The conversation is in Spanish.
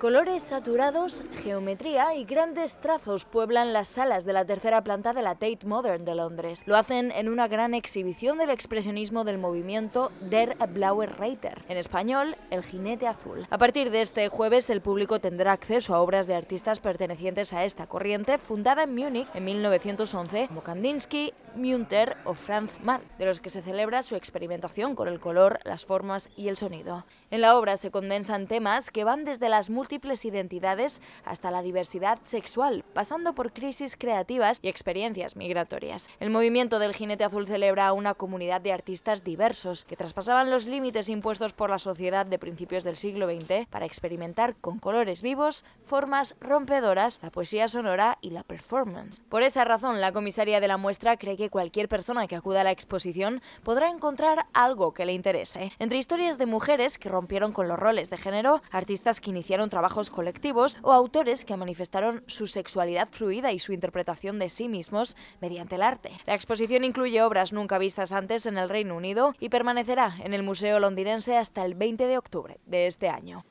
Colores saturados, geometría y grandes trazos pueblan las salas de la tercera planta de la Tate Modern de Londres. Lo hacen en una gran exhibición del expresionismo del movimiento Der Blaue Reiter, en español, El Jinete Azul. A partir de este jueves, el público tendrá acceso a obras de artistas pertenecientes a esta corriente, fundada en Múnich en 1911, como Kandinsky, Münter o Franz Marc, de los que se celebra su experimentación con el color, las formas y el sonido. En la obra se condensan temas que van desde las múltiples identidades hasta la diversidad sexual, pasando por crisis creativas y experiencias migratorias. El movimiento del Jinete Azul celebra a una comunidad de artistas diversos que traspasaban los límites impuestos por la sociedad de principios del siglo XX para experimentar con colores vivos, formas rompedoras, la poesía sonora y la performance. Por esa razón, la comisaria de la muestra cree que cualquier persona que acuda a la exposición podrá encontrar algo que le interese, entre historias de mujeres que rompieron con los roles de género, artistas que iniciaron trabajos trabajos colectivos o autores que manifestaron su sexualidad fluida y su interpretación de sí mismos mediante el arte. La exposición incluye obras nunca vistas antes en el Reino Unido y permanecerá en el Museo Londinense hasta el 20 de octubre de este año.